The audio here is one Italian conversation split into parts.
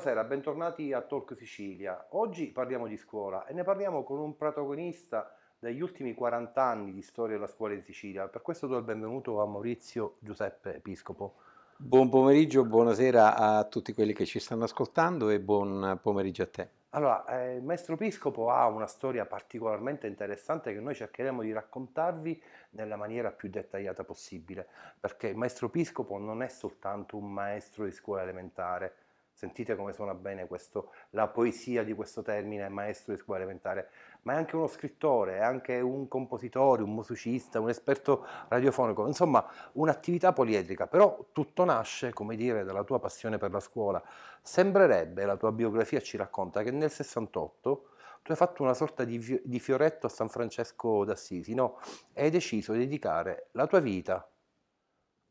Buonasera, bentornati a Talk Sicilia. Oggi parliamo di scuola e ne parliamo con un protagonista degli ultimi 40 anni di storia della scuola in Sicilia. Per questo do il benvenuto a Maurizio Giuseppe Episcopo. Buon pomeriggio, buonasera a tutti quelli che ci stanno ascoltando e buon pomeriggio a te. Allora, eh, il maestro Episcopo ha una storia particolarmente interessante che noi cercheremo di raccontarvi nella maniera più dettagliata possibile, perché il maestro Episcopo non è soltanto un maestro di scuola elementare, Sentite come suona bene questo, la poesia di questo termine maestro di scuola elementare, ma è anche uno scrittore, è anche un compositore, un musicista, un esperto radiofonico, insomma un'attività poliedrica, però tutto nasce, come dire, dalla tua passione per la scuola. Sembrerebbe, la tua biografia ci racconta, che nel 68 tu hai fatto una sorta di, di fioretto a San Francesco d'Assisi, no? E hai deciso di dedicare la tua vita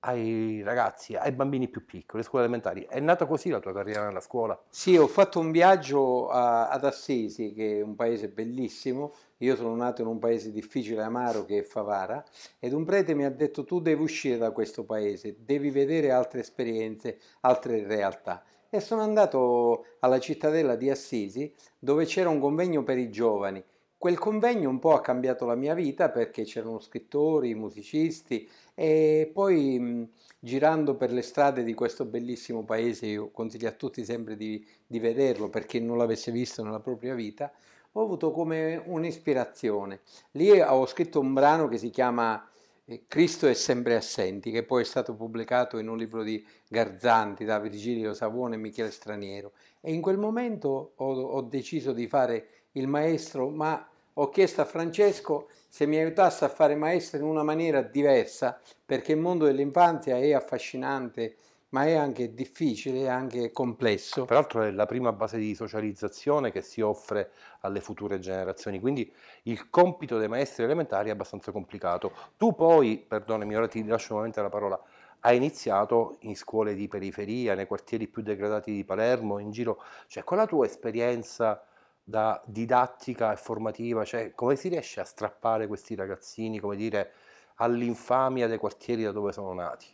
ai ragazzi, ai bambini più piccoli, alle scuole elementari. È nata così la tua carriera nella scuola? Sì, ho fatto un viaggio a, ad Assisi, che è un paese bellissimo. Io sono nato in un paese difficile e amaro che è Favara ed un prete mi ha detto tu devi uscire da questo paese, devi vedere altre esperienze, altre realtà. E sono andato alla cittadella di Assisi dove c'era un convegno per i giovani. Quel convegno un po' ha cambiato la mia vita perché c'erano scrittori, musicisti, e poi girando per le strade di questo bellissimo paese, io consiglio a tutti sempre di, di vederlo perché non l'avesse visto nella propria vita, ho avuto come un'ispirazione. Lì eh, ho scritto un brano che si chiama eh, Cristo è sempre assenti, che poi è stato pubblicato in un libro di Garzanti da Virgilio Savone e Michele Straniero. E in quel momento ho, ho deciso di fare il maestro, ma ho chiesto a Francesco se mi aiutasse a fare maestro in una maniera diversa, perché il mondo dell'infanzia è affascinante, ma è anche difficile, è anche complesso. Peraltro è la prima base di socializzazione che si offre alle future generazioni, quindi il compito dei maestri elementari è abbastanza complicato. Tu poi, perdonami, ora ti lascio nuovamente la parola, hai iniziato in scuole di periferia, nei quartieri più degradati di Palermo, in giro, cioè con la tua esperienza da didattica e formativa, cioè come si riesce a strappare questi ragazzini, come dire, all'infamia dei quartieri da dove sono nati?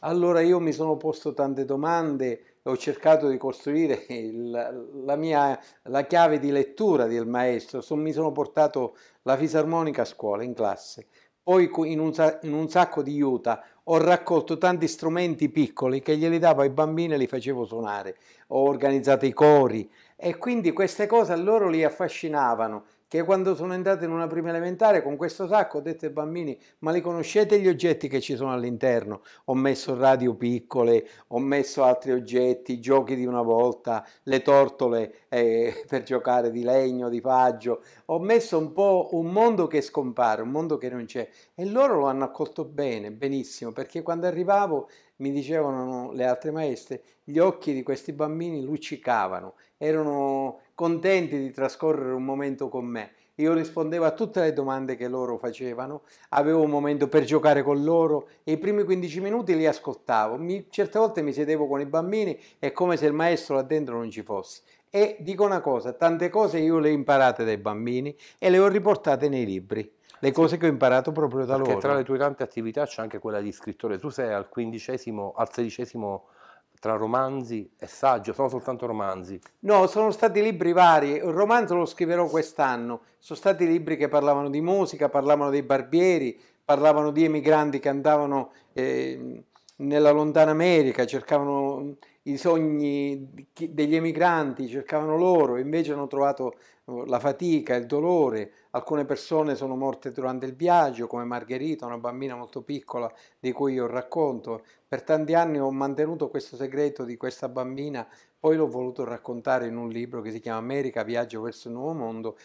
Allora io mi sono posto tante domande, ho cercato di costruire il, la, mia, la chiave di lettura del maestro, so, mi sono portato la fisarmonica a scuola, in classe, poi in un, in un sacco di iuta ho raccolto tanti strumenti piccoli che glieli davo ai bambini e li facevo suonare, ho organizzato i cori, e quindi queste cose a loro li affascinavano che quando sono entrato in una prima elementare con questo sacco ho detto ai bambini ma li conoscete gli oggetti che ci sono all'interno? Ho messo radio piccole, ho messo altri oggetti, giochi di una volta, le tortole eh, per giocare di legno, di faggio, ho messo un po' un mondo che scompare, un mondo che non c'è e loro lo hanno accolto bene, benissimo, perché quando arrivavo mi dicevano le altre maestre, gli occhi di questi bambini luccicavano, erano contenti di trascorrere un momento con me. Io rispondevo a tutte le domande che loro facevano, avevo un momento per giocare con loro e i primi 15 minuti li ascoltavo. Mi, certe volte mi sedevo con i bambini, è come se il maestro là dentro non ci fosse. E dico una cosa, tante cose io le ho imparate dai bambini e le ho riportate nei libri le cose che ho imparato proprio da Perché loro. Perché tra le tue tante attività c'è anche quella di scrittore. Tu sei al quindicesimo, al sedicesimo tra romanzi e saggio? Sono soltanto romanzi? No, sono stati libri vari. Un romanzo lo scriverò quest'anno. Sono stati libri che parlavano di musica, parlavano dei barbieri, parlavano di emigranti che andavano eh, nella lontana America, cercavano i sogni degli emigranti, cercavano loro, invece hanno trovato oh, la fatica, il dolore. Alcune persone sono morte durante il viaggio, come Margherita, una bambina molto piccola di cui io racconto. Per tanti anni ho mantenuto questo segreto di questa bambina, poi l'ho voluto raccontare in un libro che si chiama America, viaggio verso il nuovo mondo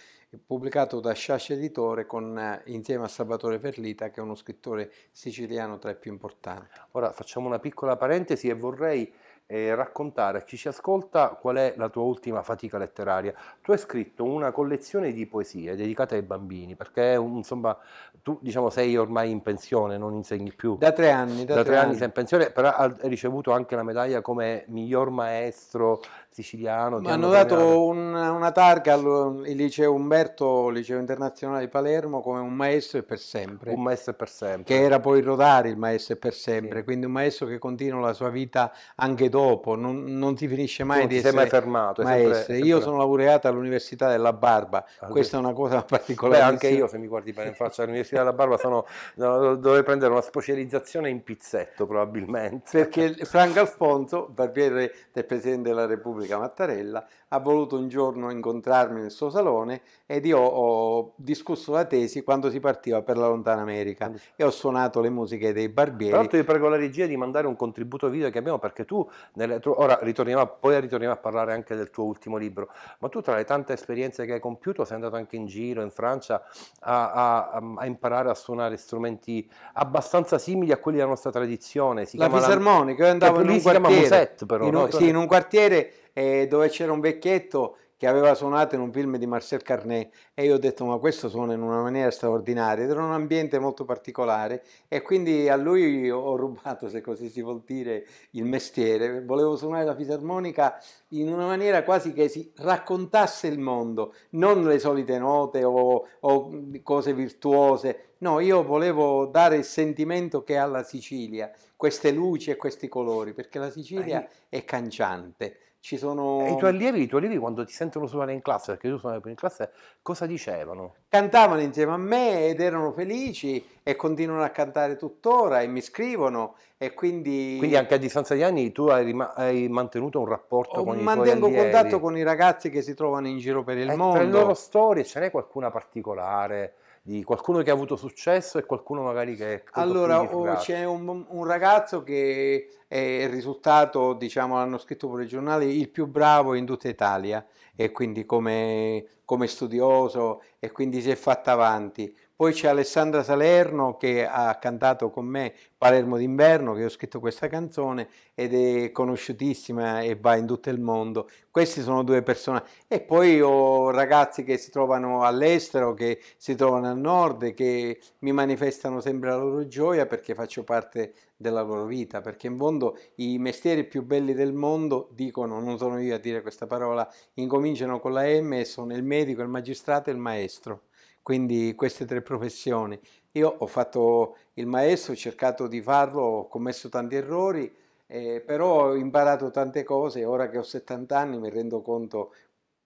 pubblicato da Sciascia Editore con, eh, insieme a Salvatore Perlita, che è uno scrittore siciliano tra i più importanti. Ora facciamo una piccola parentesi e vorrei eh, raccontare a chi ci ascolta qual è la tua ultima fatica letteraria. Tu hai scritto una collezione di poesie dedicate ai bambini, perché insomma tu diciamo, sei ormai in pensione, non insegni più. Da tre anni. Da, da tre, tre anni. anni sei in pensione, però hai ricevuto anche la medaglia come miglior maestro siciliano. Ma hanno dato una, una targa al liceo Umberto, liceo internazionale di Palermo, come un maestro e per sempre. Un maestro e per sempre. Che era poi Rodari il maestro e per sempre, sì. quindi un maestro che continua la sua vita anche dopo, non, non si finisce mai tu di essere mai fermato. Maestro. Sempre, sempre... Io sono laureato all'Università della Barba, allora. Ah, questa è una cosa particolare. Beh, anche io se mi guardi bene in faccia all'Università della Barba sono, dovrei prendere una specializzazione in pizzetto probabilmente. Perché Franco Alfonso, barbiere del Presidente della Repubblica, Repubblica Mattarella ha voluto un giorno incontrarmi nel suo salone ed io ho discusso la tesi quando si partiva per la lontana America e ho suonato le musiche dei barbieri. Tra ti prego la regia di mandare un contributo video che abbiamo perché tu, nelle, ora ritorniamo, poi ritorniamo a parlare anche del tuo ultimo libro, ma tu tra le tante esperienze che hai compiuto sei andato anche in giro in Francia a, a, a, imparare a suonare strumenti abbastanza simili a quelli della nostra tradizione. Si la fisarmonica, io andavo eh, in un quartiere, musette, però, in no? sì, in un quartiere eh, dove c'era un vecchio vecchietto che aveva suonato in un film di Marcel Carnet e io ho detto ma questo suona in una maniera straordinaria ed era un ambiente molto particolare e quindi a lui ho rubato, se così si vuol dire, il mestiere. Volevo suonare la fisarmonica in una maniera quasi che si raccontasse il mondo, non le solite note o, o cose virtuose. No, io volevo dare il sentimento che ha la Sicilia, queste luci e questi colori, perché la Sicilia è canciante ci sono... E I tuoi allievi, i tuoi allievi quando ti sentono suonare in classe, perché tu suonavi in classe, cosa dicevano? Cantavano insieme a me ed erano felici e continuano a cantare tuttora e mi scrivono e quindi... Quindi anche a distanza di anni tu hai, hai mantenuto un rapporto Ho con i tuoi allievi? Mantengo contatto con i ragazzi che si trovano in giro per il e eh, mondo. Tra le loro storie ce n'è qualcuna particolare? di qualcuno che ha avuto successo e qualcuno magari che è allora oh, c'è un, un, ragazzo che è il risultato diciamo l'hanno scritto pure i giornali il più bravo in tutta Italia e quindi come, come studioso e quindi si è fatto avanti poi c'è Alessandra Salerno che ha cantato con me Palermo d'inverno, che ho scritto questa canzone ed è conosciutissima e va in tutto il mondo. Questi sono due persone. E poi ho ragazzi che si trovano all'estero, che si trovano al nord, che mi manifestano sempre la loro gioia perché faccio parte della loro vita, perché in fondo i mestieri più belli del mondo, dicono, non sono io a dire questa parola, incominciano con la M e sono il medico, il magistrato e il maestro quindi queste tre professioni. Io ho fatto il maestro, ho cercato di farlo, ho commesso tanti errori, eh, però ho imparato tante cose ora che ho 70 anni mi rendo conto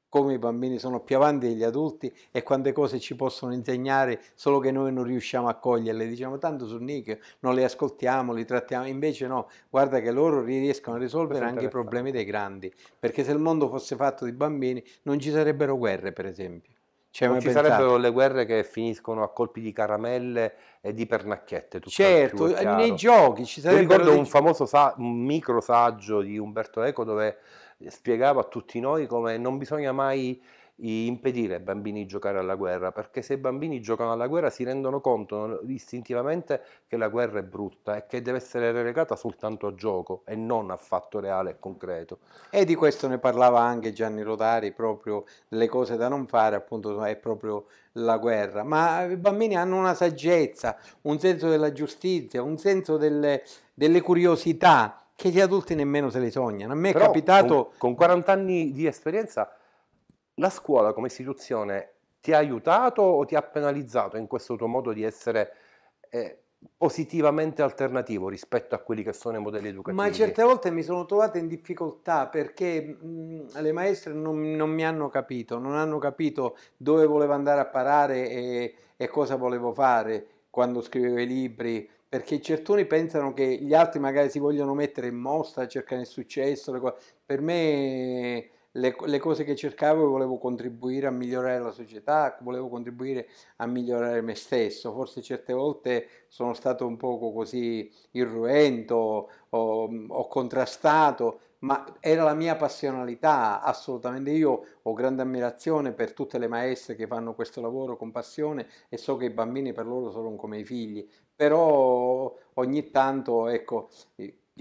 come i bambini sono più avanti degli adulti e quante cose ci possono insegnare solo che noi non riusciamo a coglierle. Diciamo tanto su Nick, non le ascoltiamo, li trattiamo, invece no, guarda che loro riescono a risolvere anche i problemi dei grandi, perché se il mondo fosse fatto di bambini non ci sarebbero guerre per esempio. Cioè, non ci pensate. sarebbero le guerre che finiscono a colpi di caramelle e di pernacchiette. Certo, eh, nei giochi ci sarebbero... Io ricordo un famoso sa- un micro saggio di Umberto Eco dove spiegava a tutti noi come non bisogna mai impedire ai bambini di giocare alla guerra, perché se i bambini giocano alla guerra si rendono conto istintivamente che la guerra è brutta e che deve essere relegata soltanto a gioco e non a fatto reale e concreto. E di questo ne parlava anche Gianni Rodari, proprio le cose da non fare appunto è proprio la guerra, ma i bambini hanno una saggezza, un senso della giustizia, un senso delle, delle curiosità che gli adulti nemmeno se le sognano. A me è Però, capitato... Con, con 40 anni di esperienza la scuola come istituzione ti ha aiutato o ti ha penalizzato in questo tuo modo di essere eh, positivamente alternativo rispetto a quelli che sono i modelli educativi? Ma certe volte mi sono trovata in difficoltà perché mh, mm, le maestre non, non, mi hanno capito, non hanno capito dove volevo andare a parare e, e cosa volevo fare quando scrivevo i libri, perché certuni pensano che gli altri magari si vogliono mettere in mostra, cercare il successo, per me le, le, cose che cercavo volevo contribuire a migliorare la società, volevo contribuire a migliorare me stesso, forse certe volte sono stato un poco così irruento, ho, ho contrastato, ma era la mia passionalità, assolutamente. Io ho grande ammirazione per tutte le maestre che fanno questo lavoro con passione e so che i bambini per loro sono come i figli, però ogni tanto, ecco,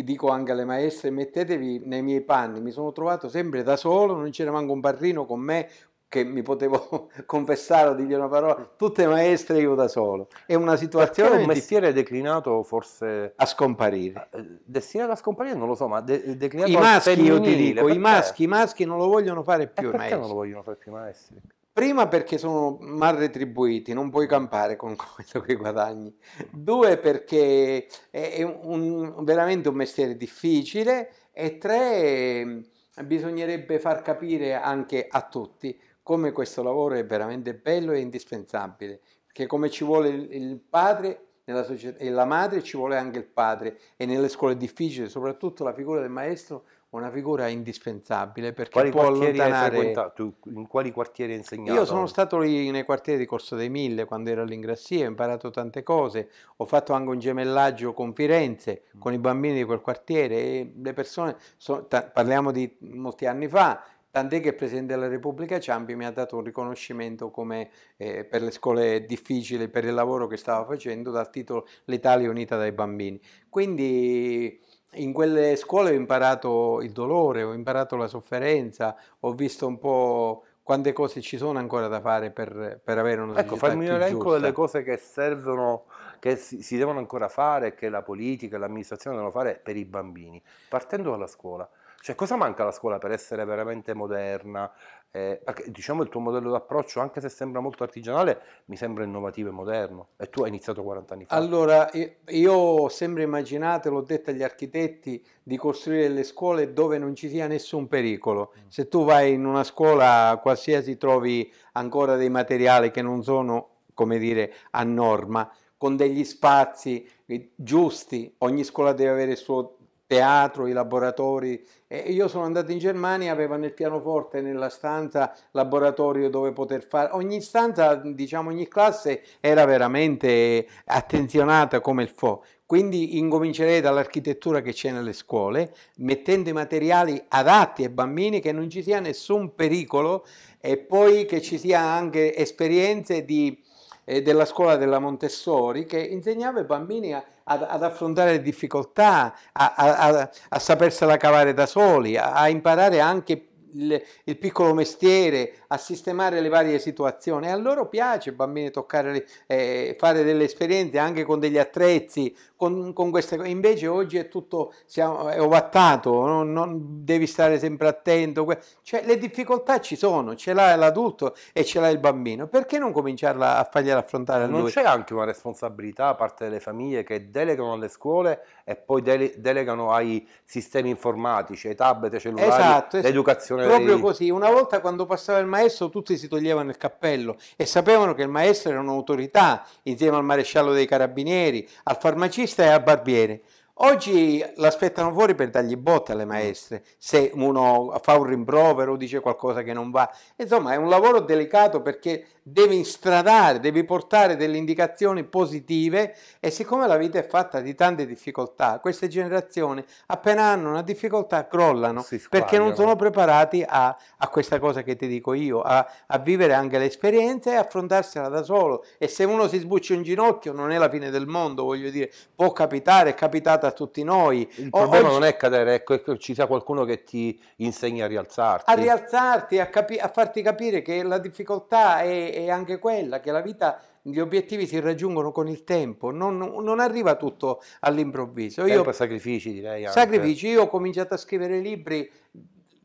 dico anche alle maestre, mettetevi nei miei panni, mi sono trovato sempre da solo, non c'era manco un barrino con me che mi potevo confessare o dirgli una parola, tutte maestre io da solo. È una situazione... Perché un mestiere declinato forse... A scomparire. Eh, destinato a scomparire non lo so, ma de- declinato I maschi io ti dico, i maschi, i maschi non lo vogliono fare più eh, perché maestri. non lo vogliono fare più maestri? Prima perché sono mal retribuiti, non puoi campare con quello che guadagni. Due perché è un, veramente un mestiere difficile. E tre, bisognerebbe far capire anche a tutti come questo lavoro è veramente bello e indispensabile. Perché come ci vuole il padre società, e la madre, ci vuole anche il padre. E nelle scuole difficili, soprattutto la figura del maestro, una figura indispensabile perché quali può allontanare... Tu in quali quartieri hai insegnato? Io sono stato lì nei quartieri di Corso dei Mille quando ero all'ingrassia, ho imparato tante cose, ho fatto anche un gemellaggio con Firenze, mm. con i bambini di quel quartiere e le persone, so, parliamo di molti anni fa, tant'è che il Presidente della Repubblica Ciampi mi ha dato un riconoscimento come eh, per le scuole difficili, per il lavoro che stava facendo, dal titolo L'Italia unita dai bambini. Quindi in quelle scuole ho imparato il dolore, ho imparato la sofferenza, ho visto un po' quante cose ci sono ancora da fare per, per avere una ecco, fammi un elenco delle cose che servono, che si, si devono ancora fare, che la politica e l'amministrazione devono fare per i bambini, partendo dalla scuola. Cioè, cosa manca alla scuola per essere veramente moderna? Eh, perché diciamo il tuo modello d'approccio, anche se sembra molto artigianale, mi sembra innovativo e moderno. E tu hai iniziato 40 anni fa. Allora, io ho sempre immaginato, l'ho detto agli architetti, di costruire le scuole dove non ci sia nessun pericolo. Mm. Se tu vai in una scuola qualsiasi trovi ancora dei materiali che non sono, come dire, a norma, con degli spazi eh, giusti, ogni scuola deve avere il suo teatro, i laboratori. E io sono andato in Germania, aveva nel pianoforte, nella stanza, laboratorio dove poter fare. Ogni stanza, diciamo ogni classe, era veramente attenzionata come il fo. Quindi incomincerei dall'architettura che c'è nelle scuole, mettendo i materiali adatti ai bambini, che non ci sia nessun pericolo e poi che ci sia anche esperienze di, eh, della scuola della Montessori che insegnava ai bambini a ad, ad affrontare le difficoltà, a, a, a, sapersela cavare da soli, a, a imparare anche il, il, piccolo mestiere, a sistemare le varie situazioni. A loro piace, bambini, toccare, eh, fare delle esperienze anche con degli attrezzi, con, con queste cose. Invece oggi è tutto siamo, è ovattato, non, non, devi stare sempre attento. Cioè, le difficoltà ci sono, ce l'ha l'adulto e ce l'ha il bambino. Perché non cominciarla a fargliela affrontare? A non lui? c'è anche una responsabilità a parte delle famiglie che delegano alle scuole e poi dele, delegano ai sistemi informatici, ai tablet, ai cellulari, esatto, l'educazione. Esatto. Proprio dei... così. Una volta quando passava il maestro tutti si toglievano il cappello e sapevano che il maestro era un'autorità insieme al maresciallo dei carabinieri, al farmacista stai e a barbiere. Oggi l'aspettano fuori per dargli botte alle mm. maestre, se uno fa un rimprovero, o dice qualcosa che non va. Insomma, è un lavoro delicato perché devi stradare, devi portare delle indicazioni positive e siccome la vita è fatta di tante difficoltà, queste generazioni appena hanno una difficoltà crollano perché non sono eh. preparati a, a, questa cosa che ti dico io, a, a vivere anche l'esperienza e affrontarsela da solo. E se uno si sbuccia un ginocchio non è la fine del mondo, voglio dire, può capitare, è capitata a tutti noi. Il o, problema oggi... non è cadere, ecco, che ecco, ci sia qualcuno che ti insegni a rialzarti. A rialzarti, a, capi- a farti capire che la difficoltà è, è, anche quella, che la vita, gli obiettivi si raggiungono con il tempo, non, non arriva tutto all'improvviso. Io, per sacrifici direi. Anche. Sacrifici, io ho cominciato a scrivere libri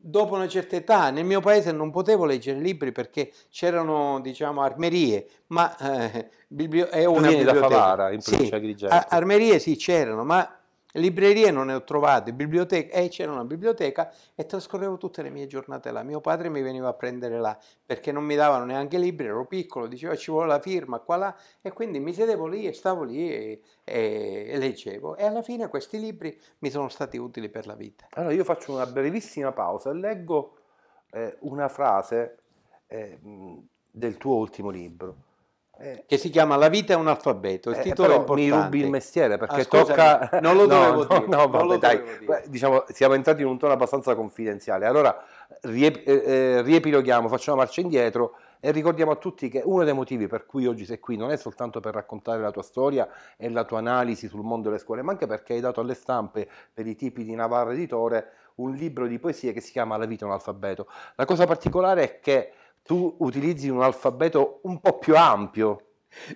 dopo una certa età nel mio paese non potevo leggere libri perché c'erano diciamo armerie ma eh, biblio- è una tu biblioteca. da Favara in provincia sì, Agrigento armerie sì c'erano ma Librerie non ne ho trovate, biblioteca, e eh, c'era una biblioteca e trascorrevo tutte le mie giornate là. Mio padre mi veniva a prendere là perché non mi davano neanche libri, ero piccolo, diceva ci vuole la firma qua là e quindi mi sedevo lì e stavo lì e, e, e leggevo e alla fine questi libri mi sono stati utili per la vita. Allora io faccio una brevissima pausa e leggo eh, una frase eh, del tuo ultimo libro eh. che si chiama La vita è un alfabeto. Il eh, titolo è Mi rubi il mestiere perché ah, tocca. non lo dovevo no, dire. No, no, vabbè, dai. Dire. Diciamo, siamo entrati in un tono abbastanza confidenziale. Allora riep- eh, eh, riepiloghiamo, facciamo marcia indietro e ricordiamo a tutti che uno dei motivi per cui oggi sei qui non è soltanto per raccontare la tua storia e la tua analisi sul mondo delle scuole, ma anche perché hai dato alle stampe per i tipi di Navarra Editore un libro di poesie che si chiama La vita è un alfabeto. La cosa particolare è che tu utilizzi un alfabeto un po' più ampio.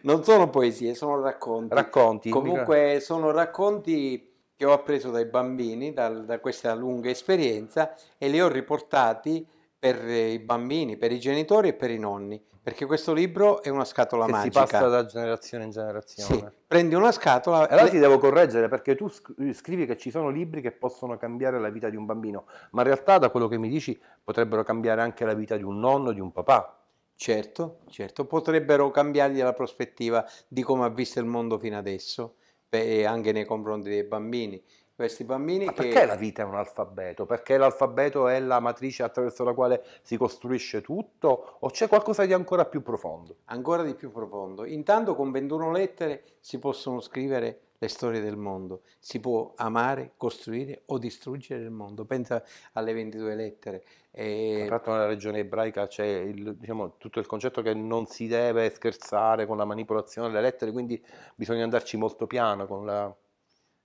Non sono poesie, sono racconti. Racconti. Comunque mica... sono racconti che ho appreso dai bambini, dal, da questa lunga esperienza, e li ho riportati per i bambini, per i genitori e per i nonni, perché questo libro è una scatola che magica. Si passa da generazione in generazione. Sì, prendi una scatola. E allora ti devo correggere perché tu scrivi che ci sono libri che possono cambiare la vita di un bambino, ma in realtà da quello che mi dici potrebbero cambiare anche la vita di un nonno, di un papà. Certo, certo, potrebbero cambiargli la prospettiva di come ha visto il mondo fino adesso, e anche nei confronti dei bambini questi bambini Ma perché la vita è un alfabeto? Perché l'alfabeto è la matrice attraverso la quale si costruisce tutto? O c'è qualcosa di ancora più profondo? Ancora di più profondo. Intanto con 21 lettere si possono scrivere le storie del mondo, si può amare, costruire o distruggere il mondo. Pensa alle 22 lettere. E... Tra nella regione ebraica c'è il, diciamo, tutto il concetto che non si deve scherzare con la manipolazione delle lettere, quindi bisogna andarci molto piano con la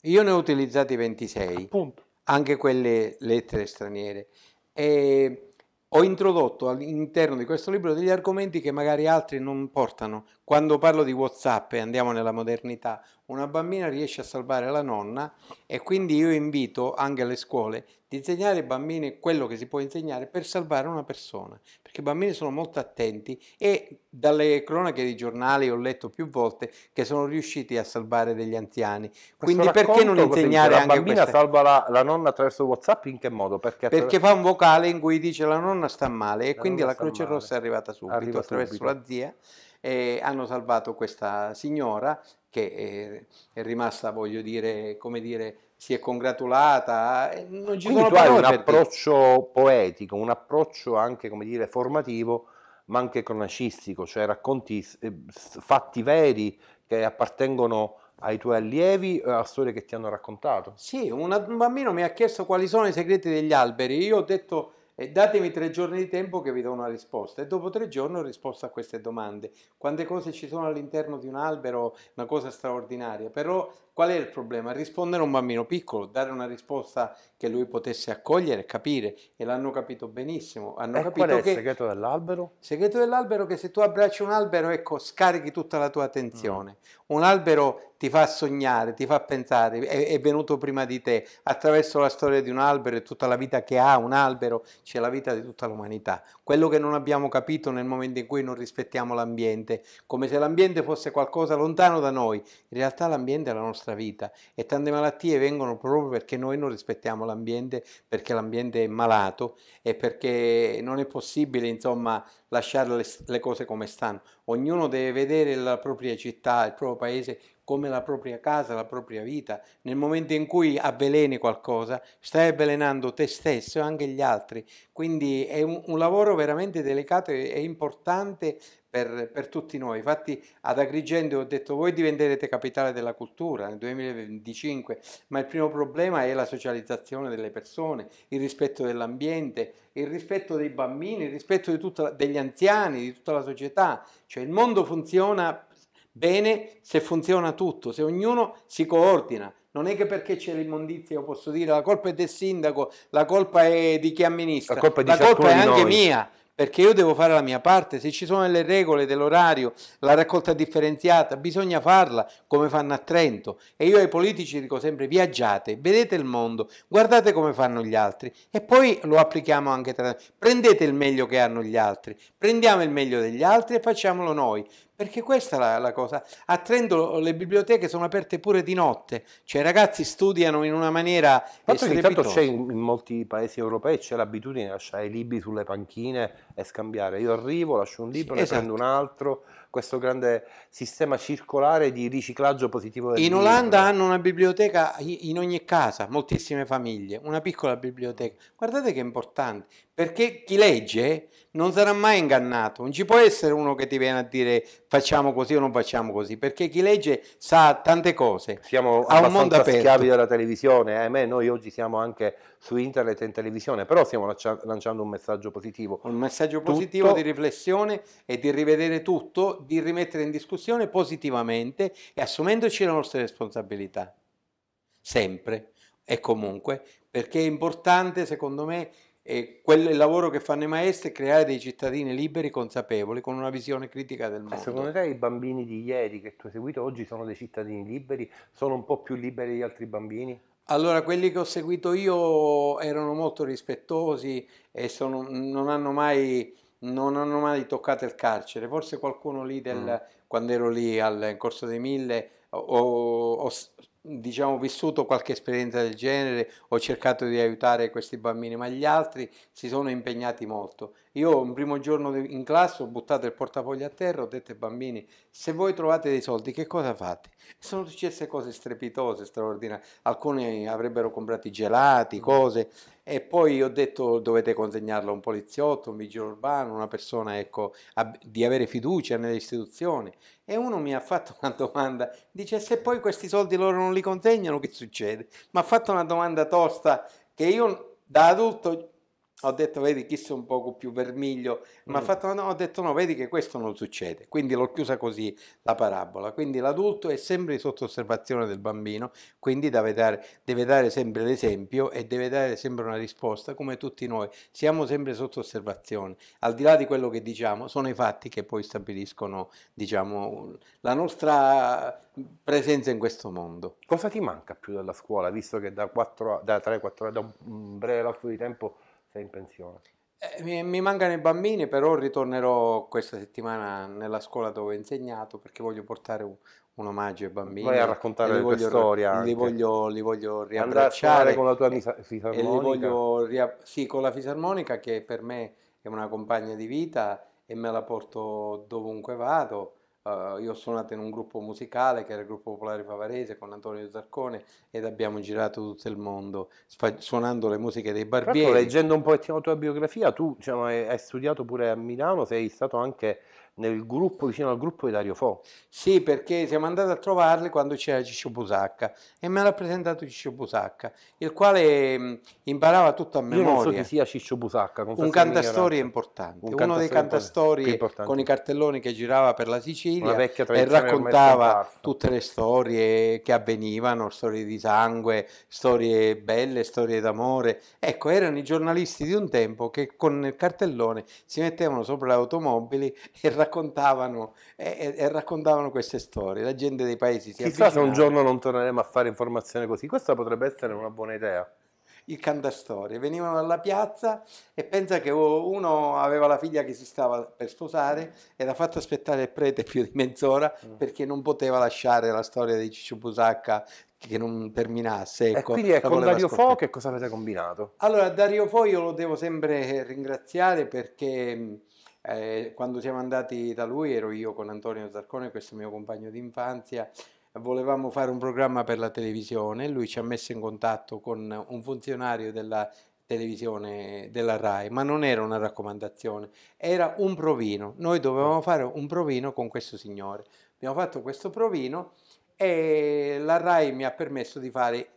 io ne ho utilizzati 26, Appunto. anche quelle lettere straniere. E ho introdotto all'interno di questo libro degli argomenti che magari altri non portano. Quando parlo di WhatsApp e andiamo nella modernità, una bambina riesce a salvare la nonna e quindi io invito anche alle scuole di insegnare ai bambini quello che si può insegnare per salvare una persona, perché i bambini sono molto attenti e dalle cronache dei giornali ho letto più volte che sono riusciti a salvare degli anziani. Quindi perché non insegnare anche questo? La bambina salva la, la, nonna attraverso WhatsApp in che modo? Perché, attraver... perché, fa un vocale in cui dice la nonna sta male e la quindi la Croce male. Rossa è arrivata subito Arriva attraverso subito. la zia e hanno salvato questa signora che è, è rimasta, voglio dire, come dire, si è congratulata. Eh, non ci Quindi sono tu hai un approccio poetico, un approccio anche come dire formativo, ma anche cronacistico, cioè racconti eh, fatti veri che appartengono ai tuoi allievi o a storie che ti hanno raccontato. Sì, un bambino mi ha chiesto quali sono i segreti degli alberi. Io ho detto e eh, datemi tre giorni di tempo che vi do una risposta e dopo tre giorni ho risposto a queste domande. Quante cose ci sono all'interno di un albero, una cosa straordinaria, però Qual è il problema? Rispondere a un bambino piccolo, dare una risposta che lui potesse accogliere, capire e l'hanno capito benissimo. Hanno e capito qual è che... il segreto dell'albero? Il segreto dell'albero è che se tu abbracci un albero, ecco, scarichi tutta la tua attenzione. Mm. Un albero ti fa sognare, ti fa pensare, è, è, venuto prima di te, attraverso la storia di un albero e tutta la vita che ha un albero, c'è la vita di tutta l'umanità. Quello che non abbiamo capito nel momento in cui non rispettiamo l'ambiente, come se l'ambiente fosse qualcosa lontano da noi, in realtà l'ambiente è la nostra nostra vita e tante malattie vengono proprio perché noi non rispettiamo l'ambiente, perché l'ambiente è malato e perché non è possibile insomma lasciare le, le cose come stanno. Ognuno deve vedere la propria città, il proprio paese come la propria casa, la propria vita. Nel momento in cui avveleni qualcosa, stai avvelenando te stesso e anche gli altri. Quindi è un, un lavoro veramente delicato e, e importante per, per, tutti noi. Infatti ad Agrigento ho detto voi diventerete capitale della cultura nel 2025, ma il primo problema è la socializzazione delle persone, il rispetto dell'ambiente, il rispetto dei bambini, il rispetto tutta, degli anziani, di tutta la società. Cioè il mondo funziona bene se funziona tutto, se ognuno si coordina. Non è che perché c'è l'immondizia io posso dire la colpa è del sindaco, la colpa è di chi amministra, la colpa, la colpa è anche noi. mia, perché io devo fare la mia parte, se ci sono le regole dell'orario, la raccolta differenziata, bisogna farla come fanno a Trento e io ai politici dico sempre viaggiate, vedete il mondo, guardate come fanno gli altri e poi lo applichiamo anche tra prendete il meglio che hanno gli altri, prendiamo il meglio degli altri e facciamolo noi, perché questa è la, la, cosa. A Trento le biblioteche sono aperte pure di notte, cioè i ragazzi studiano in una maniera... Tanto intanto c'è in, in, molti paesi europei, c'è l'abitudine di lasciare i libri sulle panchine e scambiare. Io arrivo, lascio un libro, sì, ne esatto. prendo un altro questo grande sistema circolare di riciclaggio positivo. in Olanda libro. hanno una biblioteca in ogni casa, moltissime famiglie, una piccola biblioteca. Guardate che importante, perché chi legge non sarà mai ingannato, non ci può essere uno che ti viene a dire facciamo così o non facciamo così, perché chi legge sa tante cose. Siamo a un mondo aperto. schiavi della televisione, eh, ahimè noi oggi siamo anche su internet e in televisione, però stiamo lancia- lanciando un messaggio positivo. Un messaggio positivo tutto... di riflessione e di rivedere tutto, di rimettere in discussione positivamente e assumendoci le nostre responsabilità, sempre e comunque, perché è importante secondo me e quello, lavoro che fanno i maestri è creare dei cittadini liberi, consapevoli, con una visione critica del mondo. E secondo te i bambini di ieri che tu hai seguito oggi sono dei cittadini liberi? Sono un po' più liberi degli altri bambini? Allora, quelli che ho seguito io erano molto rispettosi e sono, non hanno mai non hanno mai toccato il carcere, forse qualcuno lì del, mm. quando ero lì al corso dei mille ho, ho, diciamo, vissuto qualche esperienza del genere, ho cercato di aiutare questi bambini, ma gli altri si sono impegnati molto. Io un primo giorno in classe ho buttato il portafoglio a terra, ho detto ai bambini, se voi trovate dei soldi che cosa fate? Sono successe cose strepitose, straordinarie, alcuni avrebbero comprato i gelati, mm. cose, e poi ho detto dovete consegnarlo a un poliziotto, un vigile urbano, una persona ecco, a, di avere fiducia nelle istituzioni. E uno mi ha fatto una domanda, dice se poi questi soldi loro non li consegnano che succede? Mi ha fatto una domanda tosta che io da adulto ho detto vedi chi un poco più vermiglio, ma mm. fatto, no, ho detto no, vedi che questo non succede, quindi l'ho chiusa così la parabola, quindi l'adulto è sempre sotto osservazione del bambino, quindi deve dare, deve dare sempre l'esempio e deve dare sempre una risposta come tutti noi, siamo sempre sotto osservazione, al di là di quello che diciamo sono i fatti che poi stabiliscono diciamo, la nostra presenza in questo mondo. Cosa ti manca più dalla scuola, visto che da, 4, da 3-4 da un breve lasso di tempo sei in pensione? Eh, mi, mi, mancano i bambini, però ritornerò questa settimana nella scuola dove ho insegnato perché voglio portare un, un omaggio ai bambini. Vai a raccontare la tua storia. Li voglio, li voglio riabbracciare. con la tua e, fisarmonica? E ria- sì, con la fisarmonica che per me è una compagna di vita e me la porto dovunque vado Uh, io ho suonato in un gruppo musicale che era il gruppo popolare favarese con Antonio Zarcone ed abbiamo girato tutto il mondo sfa- suonando le musiche dei barbieri. Però leggendo un po' la tua biografia, tu diciamo, hai, hai, studiato pure a Milano, sei stato anche nel gruppo, vicino al gruppo di Dario Fo. Sì, perché siamo andati a trovarle quando c'era Ciccio Busacca e mi ha rappresentato Ciccio Busacca, il quale mh, mm, imparava tutto a memoria. Io non so chi sia Ciccio Busacca. Un cantastorie importante, un uno dei cantastorie con i cartelloni che girava per la Sicilia e raccontava tutte le storie che avvenivano, storie di sangue, storie belle, storie d'amore. Ecco, erano i giornalisti di un tempo che con il cartellone si mettevano sopra le automobili e raccontavano raccontavano, e, e raccontavano queste storie, la gente dei paesi si Chissà se un giorno non torneremo a fare informazione così, questa potrebbe essere una buona idea il cantastorie. Venivano alla piazza e pensa che uno aveva la figlia che si stava per sposare e l'ha fatto aspettare il prete più di mezz'ora mm. perché non poteva lasciare la storia di Ciccio Busacca che non terminasse. Ecco, e quindi è con ecco, Dario Fo che cosa avete combinato? Allora, Dario Fo io lo devo sempre ringraziare perché eh, quando siamo andati da lui ero io con Antonio Zarcone, questo mio compagno d'infanzia, volevamo fare un programma per la televisione, lui ci ha messo in contatto con un funzionario della televisione della RAI, ma non era una raccomandazione, era un provino, noi dovevamo mm. fare un provino con questo signore, abbiamo fatto questo provino e la RAI mi ha permesso di fare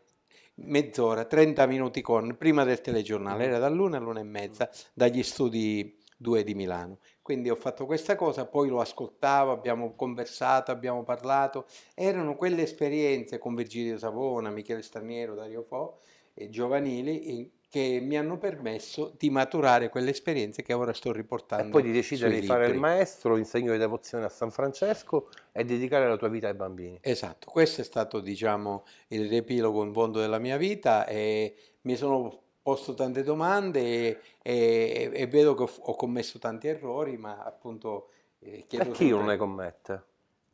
mezz'ora, 30 minuti con, prima del telegiornale, mm. era dall'una all'una e mezza, dagli studi due di Milano. Quindi ho fatto questa cosa, poi lo ascoltavo, abbiamo conversato, abbiamo parlato, erano quelle esperienze con Virgilio Savona, Michele Straniero, Dario Fo e Giovanili che mi hanno permesso di maturare quelle esperienze che ora sto riportando. E poi di decidere di fare il maestro, insegno di devozione a San Francesco e dedicare la tua vita ai bambini. Esatto, questo è stato diciamo, il riepilogo in fondo della mia vita e mi sono posto tante domande e, e è vero che ho, ho commesso tanti errori, ma appunto eh, chiedo... E chi sempre... non ne commette?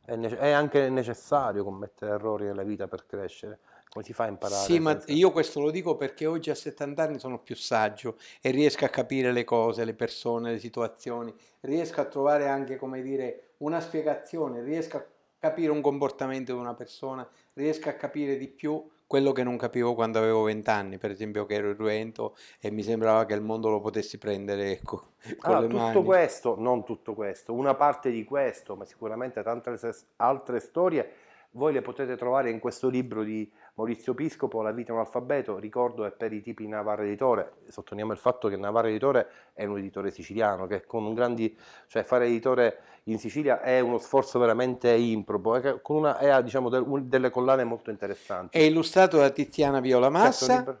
È, nece- è, anche necessario commettere errori nella vita per crescere. Come si fa a imparare? Sì, ma io questo lo dico perché oggi a 70 anni sono più saggio e riesco a capire le cose, le persone, le situazioni, riesco a trovare anche, come dire, una spiegazione, riesco a capire un comportamento di una persona, riesco a capire di più quello che non capivo quando avevo vent'anni, per esempio che ero irruento e mi sembrava che il mondo lo potessi prendere ecco, con ah, le tutto questo, non tutto questo, una parte di questo, ma sicuramente tante altre storie, voi le potete trovare in questo libro di Maurizio Piscopo, La vita è un alfabeto, ricordo è per i tipi Navarra Editore, sottolineiamo il fatto che Navarra Editore è un editore siciliano, che con un grandi, cioè fare editore in Sicilia è uno sforzo veramente improbo, è, con una, è, diciamo, delle collane molto interessanti. È illustrato da Tiziana Viola certo, Massa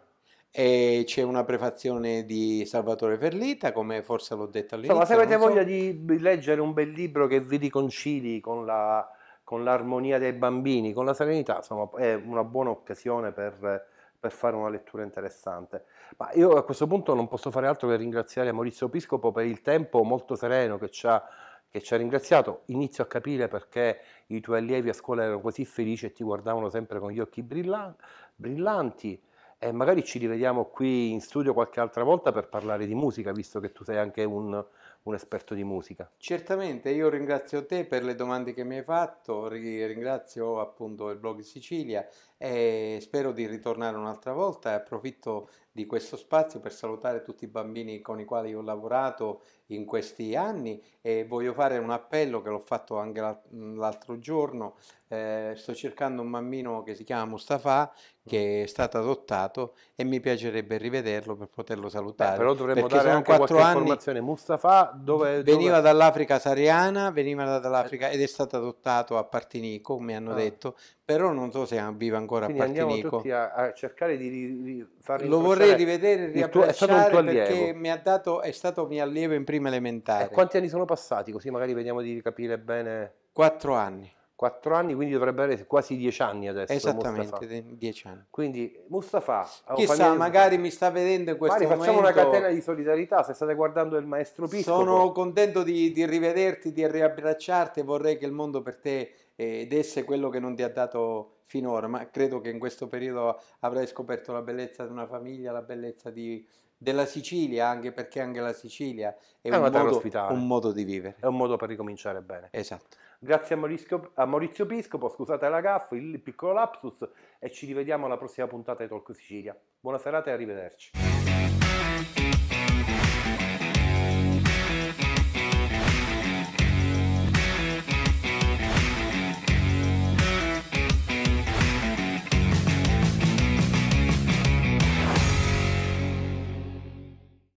c'è una prefazione di Salvatore Ferlita, come forse l'ho detto all'inizio. Insomma, se avete so. voglia di leggere un bel libro che vi riconcili con la con l'armonia dei bambini, con la serenità, insomma, è una buona occasione per, per fare una lettura interessante. Ma io a questo punto non posso fare altro che ringraziare Maurizio Piscopo per il tempo molto sereno che ci ha che ci ha ringraziato. Inizio a capire perché i tuoi allievi a scuola erano così felici e ti guardavano sempre con gli occhi brillanti. E magari ci rivediamo qui in studio qualche altra volta per parlare di musica, visto che tu sei anche un, un esperto di musica. Certamente, io ringrazio te per le domande che mi hai fatto, ringrazio appunto il blog Sicilia e spero di ritornare un'altra volta e approfitto di questo spazio per salutare tutti i bambini con i quali ho lavorato in questi anni e voglio fare un appello che l'ho fatto anche l'altro giorno. Eh, sto cercando un bambino che si chiama Mustafa che mm. è stato adottato e mi piacerebbe rivederlo per poterlo salutare. Beh, però dovremmo dare anche qualche anni, informazione. Mustafa dove, dove... veniva dall'Africa sahariana, veniva dall'Africa eh. ed è stato adottato a Partinico, mi hanno ah. detto, però non so se vive ancora Quindi a Partinico. Andiamo a, a, cercare di ri, Lo vorrei rivedere, riabbracciare perché mi ha dato, è stato mio allievo in prima elementare. Eh, quanti anni sono passati? Così magari vediamo di capire bene. Quattro anni. Quattro anni, quindi dovrebbe essere quasi dieci anni adesso. Esattamente, Mustafa. dieci anni. Quindi Mustafa... Chissà, famiglia... magari mi sta vedendo in questo Mari, momento... facciamo una catena di solidarietà, se state guardando il maestro Piscopo. Sono contento di, di rivederti, di riabbracciarti, vorrei che il mondo per te ed esse quello che non ti ha dato finora, ma credo che in questo periodo avrai scoperto la bellezza di una famiglia, la bellezza di, della Sicilia, anche perché anche la Sicilia è, è un, modo, un, modo, di vivere. È un modo per ricominciare bene. Esatto. Grazie a Maurizio, a Maurizio Piscopo, scusate la gaff, il piccolo lapsus e ci rivediamo alla prossima puntata di Talk Sicilia. Buona serata e arrivederci.